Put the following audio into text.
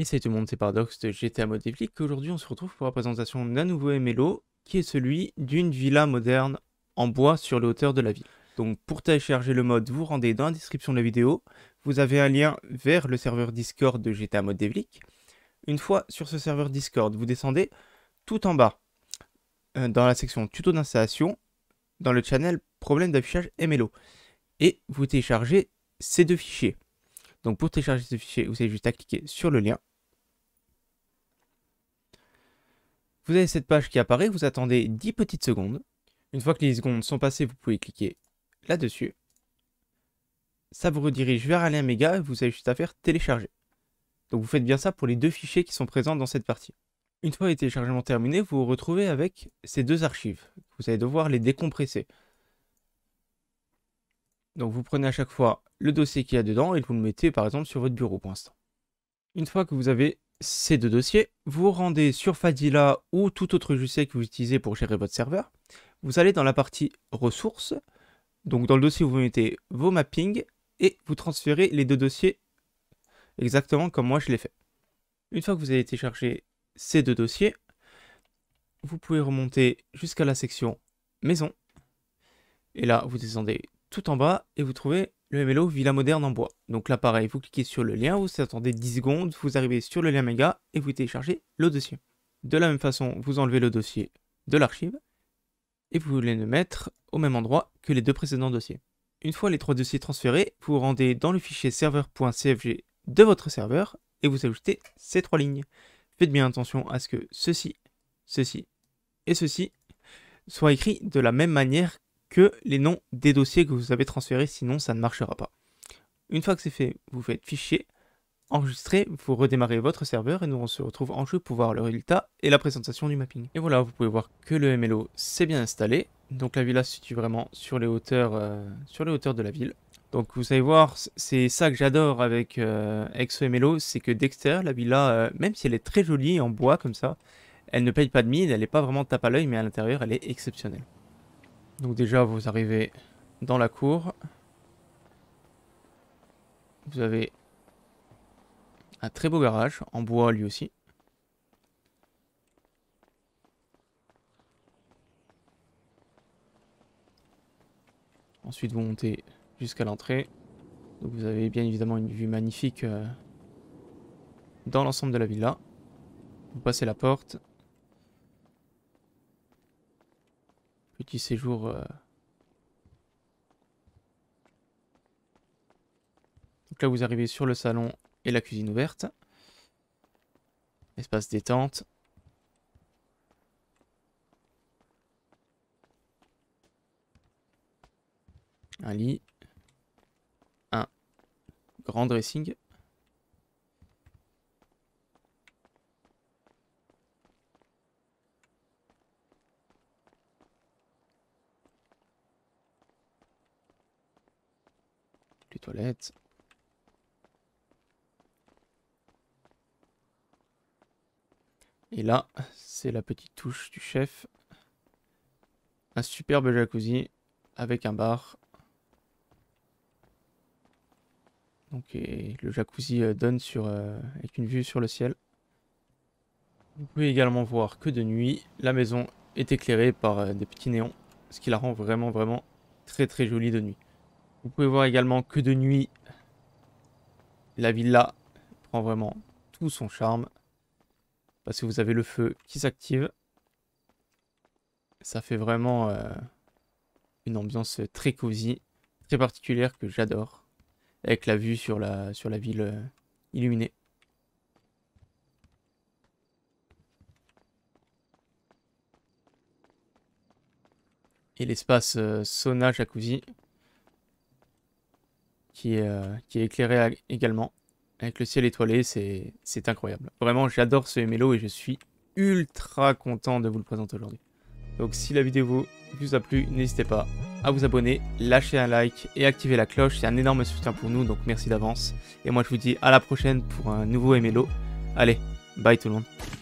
Et c'est tout le monde, c'est Paradoxe de GTA Mode Aujourd'hui, on se retrouve pour la présentation d'un nouveau MLO qui est celui d'une villa moderne en bois sur les hauteurs de la ville. Donc pour télécharger le mode, vous rendez dans la description de la vidéo. Vous avez un lien vers le serveur Discord de GTA Mode Une fois sur ce serveur Discord, vous descendez tout en bas euh, dans la section tuto d'installation, dans le channel problème d'affichage MLO. Et vous téléchargez ces deux fichiers. Donc pour télécharger ce fichier, vous avez juste à cliquer sur le lien Vous avez cette page qui apparaît, vous attendez 10 petites secondes. Une fois que les secondes sont passées, vous pouvez cliquer là-dessus. Ça vous redirige vers Alien Mega et vous avez juste à faire télécharger. Donc vous faites bien ça pour les deux fichiers qui sont présents dans cette partie. Une fois les téléchargements terminés, vous vous retrouvez avec ces deux archives. Vous allez devoir les décompresser. Donc vous prenez à chaque fois le dossier qu'il y a dedans et vous le mettez par exemple sur votre bureau pour l'instant. Une fois que vous avez ces deux dossiers, vous rendez sur Fadilla ou tout autre logiciel que vous utilisez pour gérer votre serveur. Vous allez dans la partie ressources. Donc dans le dossier, où vous mettez vos mappings et vous transférez les deux dossiers exactement comme moi je l'ai fait. Une fois que vous avez été téléchargé ces deux dossiers, vous pouvez remonter jusqu'à la section maison. Et là, vous descendez tout en bas et vous trouvez le MLO Villa Moderne en bois. Donc là pareil, vous cliquez sur le lien, vous attendez 10 secondes, vous arrivez sur le lien méga et vous téléchargez le dossier. De la même façon, vous enlevez le dossier de l'archive et vous voulez le mettre au même endroit que les deux précédents dossiers. Une fois les trois dossiers transférés, vous vous rendez dans le fichier serveur.cfg de votre serveur et vous ajoutez ces trois lignes. Faites bien attention à ce que ceci, ceci et ceci soient écrits de la même manière que les noms des dossiers que vous avez transférés, sinon ça ne marchera pas. Une fois que c'est fait, vous faites fichier, enregistrer, vous redémarrez votre serveur et nous on se retrouve en jeu pour voir le résultat et la présentation du mapping. Et voilà, vous pouvez voir que le MLO s'est bien installé. Donc la villa se situe vraiment sur les hauteurs, euh, sur les hauteurs de la ville. Donc vous allez voir, c'est ça que j'adore avec, ExoMLO, euh, c'est que Dexter la villa, euh, même si elle est très jolie en bois comme ça, elle ne paye pas de mine, elle n'est pas vraiment tape à l'œil, mais à l'intérieur, elle est exceptionnelle. Donc déjà, vous arrivez dans la cour. Vous avez un très beau garage, en bois lui aussi. Ensuite, vous montez jusqu'à l'entrée. vous avez bien évidemment une vue magnifique euh, dans l'ensemble de la villa. Vous passez la porte. Petit séjour. Euh. Donc là, vous arrivez sur le salon et la cuisine ouverte. Espace détente. Un lit. Un grand dressing. Toilette. Et là, c'est la petite touche du chef. Un superbe jacuzzi avec un bar. Donc le jacuzzi euh, donne sur avec euh, une vue sur le ciel. Vous pouvez également voir que de nuit, la maison est éclairée par euh, des petits néons, ce qui la rend vraiment vraiment très très jolie de nuit. Vous pouvez voir également que de nuit, la villa prend vraiment tout son charme. Parce que vous avez le feu qui s'active. Ça fait vraiment euh, une ambiance très cosy, très particulière que j'adore. Avec la vue sur la, sur la ville euh, illuminée. Et l'espace euh, sauna jacuzzi euh, qui est, éclairé également. Avec le ciel étoilé, c'est incroyable. Vraiment, j'adore ce MLO et je suis ultra content de vous le présenter aujourd'hui. Donc si la vidéo vous a plu, n'hésitez pas à vous abonner, lâcher un like et activer la cloche. C'est un énorme soutien pour nous, donc merci d'avance. Et moi je vous dis à la prochaine pour un nouveau MLO. Allez, bye tout le monde.